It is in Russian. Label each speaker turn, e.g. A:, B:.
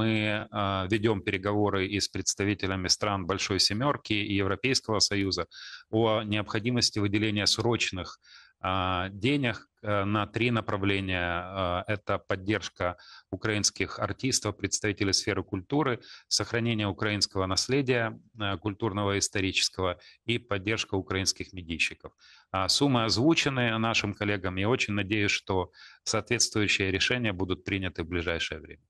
A: мы а, ведем переговоры и с представителями стран Большой Семерки и Европейского Союза о необходимости выделения срочных а, денег э, на три направления. Э, это поддержка украинских артистов, представителей сферы культуры, сохранение украинского наследия э, культурного и исторического и поддержка украинских медийщиков. А, суммы озвучены нашим коллегам. Я очень надеюсь, что соответствующие решения будут приняты в ближайшее время.